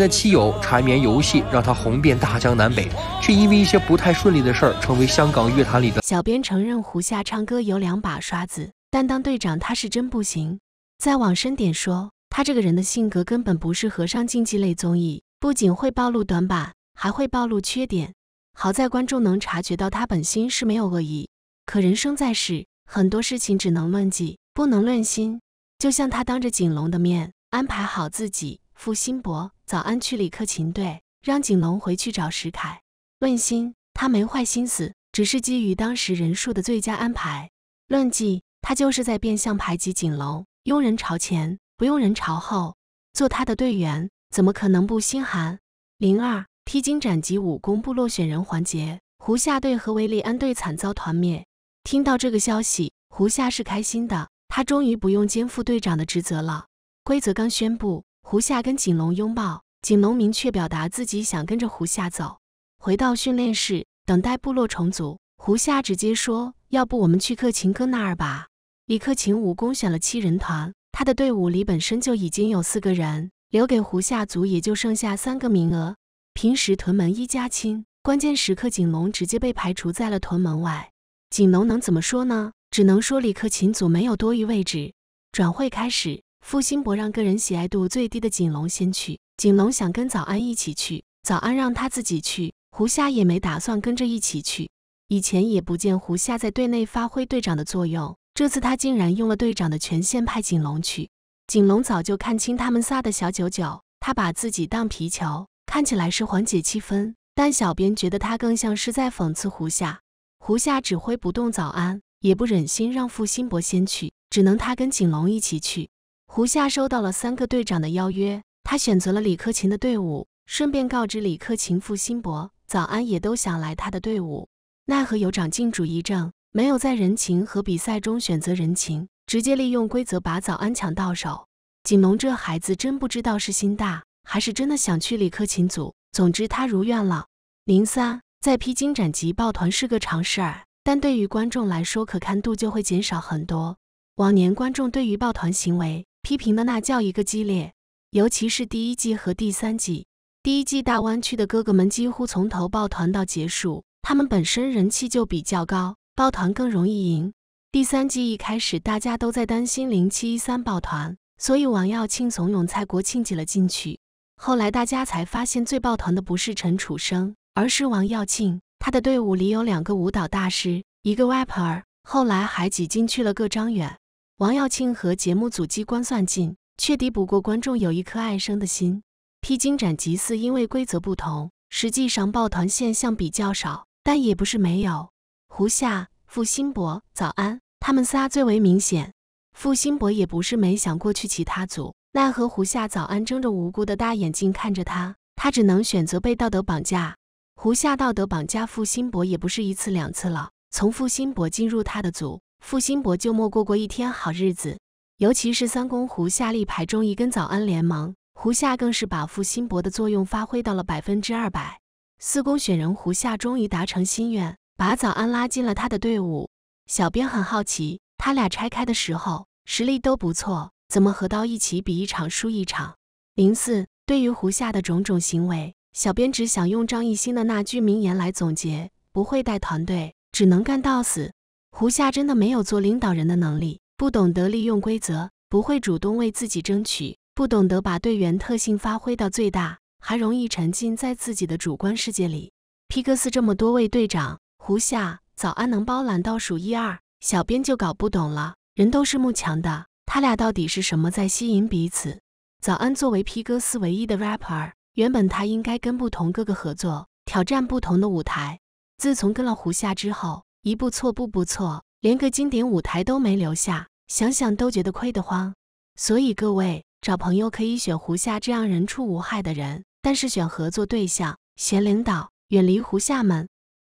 在七友缠绵游戏让他红遍大江南北，却因为一些不太顺利的事儿，成为香港乐坛里的。小编承认胡夏唱歌有两把刷子，但当队长他是真不行。再往深点说，他这个人的性格根本不适合上竞技类综艺，不仅会暴露短板，还会暴露缺点。好在观众能察觉到他本心是没有恶意。可人生在世，很多事情只能论迹，不能论心。就像他当着景龙的面安排好自己。付辛博，早安区李克勤队让景龙回去找石凯。问心，他没坏心思，只是基于当时人数的最佳安排。论计，他就是在变相排挤景龙，用人朝前，不用人朝后。做他的队员，怎么可能不心寒？零二，披荆斩棘武功部落选人环节，胡夏队和维利安队惨遭团灭。听到这个消息，胡夏是开心的，他终于不用肩负队长的职责了。规则刚宣布。胡夏跟景龙拥抱，景龙明确表达自己想跟着胡夏走。回到训练室，等待部落重组。胡夏直接说：“要不我们去克勤哥那儿吧？”李克勤武公选了七人团，他的队伍里本身就已经有四个人，留给胡夏组也就剩下三个名额。平时屯门一家亲，关键时刻景龙直接被排除在了屯门外。景龙能怎么说呢？只能说李克勤组没有多余位置。转会开始。付辛博让个人喜爱度最低的景龙先去，景龙想跟早安一起去，早安让他自己去，胡夏也没打算跟着一起去。以前也不见胡夏在队内发挥队长的作用，这次他竟然用了队长的权限派景龙去。景龙早就看清他们仨的小九九，他把自己当皮球，看起来是缓解气氛，但小编觉得他更像是在讽刺胡夏。胡夏指挥不动早安，也不忍心让付辛博先去，只能他跟景龙一起去。胡夏收到了三个队长的邀约，他选择了李克勤的队伍，顺便告知李克勤、傅辛博、早安也都想来他的队伍。奈何有长进主义症，没有在人情和比赛中选择人情，直接利用规则把早安抢到手。锦龙这孩子真不知道是心大，还是真的想去李克勤组。总之他如愿了。零三再披荆斩棘抱团是个常事儿，但对于观众来说，可看度就会减少很多。往年观众对于抱团行为。批评的那叫一个激烈，尤其是第一季和第三季。第一季大湾区的哥哥们几乎从头抱团到结束，他们本身人气就比较高，抱团更容易赢。第三季一开始大家都在担心零七一三抱团，所以王耀庆怂恿蔡国庆挤了进去。后来大家才发现，最抱团的不是陈楚生，而是王耀庆。他的队伍里有两个舞蹈大师，一个 rapper，后来还挤进去了个张远。王耀庆和节目组机关算尽，却敌不过观众有一颗爱生的心。披荆斩棘四因为规则不同，实际上抱团现象比较少，但也不是没有。胡夏、付辛博、早安，他们仨最为明显。付辛博也不是没想过去其他组，奈何胡夏早安睁着无辜的大眼睛看着他，他只能选择被道德绑架。胡夏道德绑架付辛博也不是一次两次了，从付辛博进入他的组。傅辛博就没过过一天好日子，尤其是三公胡夏立牌中一跟早安联盟，胡夏更是把傅辛博的作用发挥到了百分之二百。四公选人，胡夏终于达成心愿，把早安拉进了他的队伍。小编很好奇，他俩拆开的时候实力都不错，怎么合到一起比一场输一场？零四对于胡夏的种种行为，小编只想用张艺兴的那句名言来总结：不会带团队，只能干到死。胡夏真的没有做领导人的能力，不懂得利用规则，不会主动为自己争取，不懂得把队员特性发挥到最大，还容易沉浸在自己的主观世界里。皮哥斯这么多位队长，胡夏、早安能包揽倒数一二，小编就搞不懂了。人都是慕强的，他俩到底是什么在吸引彼此？早安作为皮哥斯唯一的 rapper，原本他应该跟不同哥哥合作，挑战不同的舞台。自从跟了胡夏之后。一步错，步步错，连个经典舞台都没留下，想想都觉得亏得慌。所以各位找朋友可以选胡夏这样人畜无害的人，但是选合作对象、选领导，远离胡夏们。